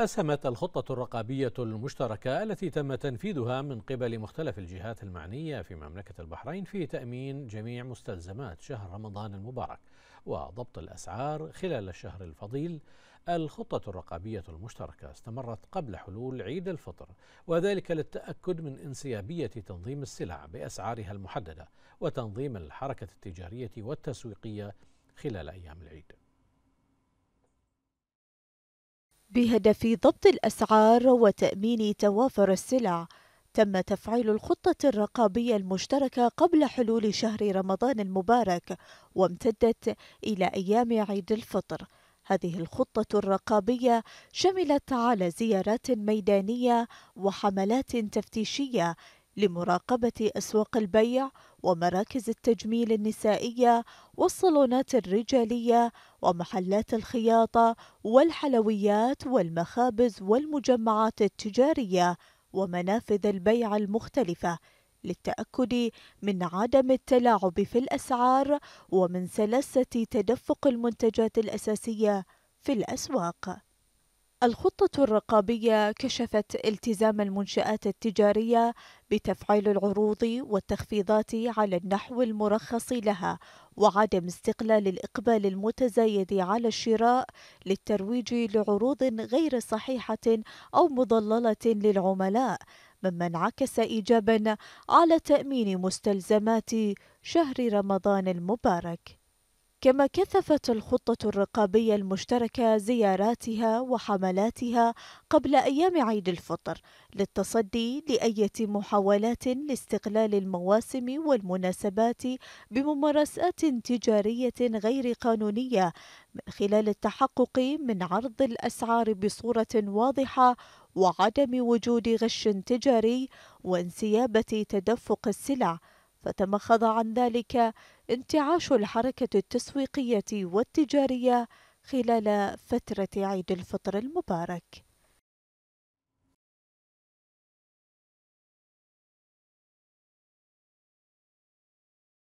أسهمت الخطة الرقابية المشتركة التي تم تنفيذها من قبل مختلف الجهات المعنية في مملكة البحرين في تأمين جميع مستلزمات شهر رمضان المبارك وضبط الأسعار خلال الشهر الفضيل الخطة الرقابية المشتركة استمرت قبل حلول عيد الفطر وذلك للتأكد من انسيابية تنظيم السلع بأسعارها المحددة وتنظيم الحركة التجارية والتسويقية خلال أيام العيد بهدف ضبط الأسعار وتأمين توافر السلع تم تفعيل الخطة الرقابية المشتركة قبل حلول شهر رمضان المبارك وامتدت إلى أيام عيد الفطر هذه الخطة الرقابية شملت على زيارات ميدانية وحملات تفتيشية لمراقبة أسواق البيع ومراكز التجميل النسائية والصالونات الرجالية ومحلات الخياطة والحلويات والمخابز والمجمعات التجارية ومنافذ البيع المختلفة للتأكد من عدم التلاعب في الأسعار ومن سلاسة تدفق المنتجات الأساسية في الأسواق الخطة الرقابية كشفت التزام المنشآت التجارية بتفعيل العروض والتخفيضات على النحو المرخص لها وعدم استقلال الإقبال المتزايد على الشراء للترويج لعروض غير صحيحة أو مضللة للعملاء مما انعكس إيجابا على تأمين مستلزمات شهر رمضان المبارك كما كثفت الخطة الرقابية المشتركة زياراتها وحملاتها قبل أيام عيد الفطر للتصدي لأية محاولات لاستغلال المواسم والمناسبات بممارسات تجارية غير قانونية من خلال التحقق من عرض الأسعار بصورة واضحة وعدم وجود غش تجاري وانسيابة تدفق السلع فتمخض عن ذلك انتعاش الحركة التسويقية والتجارية خلال فترة عيد الفطر المبارك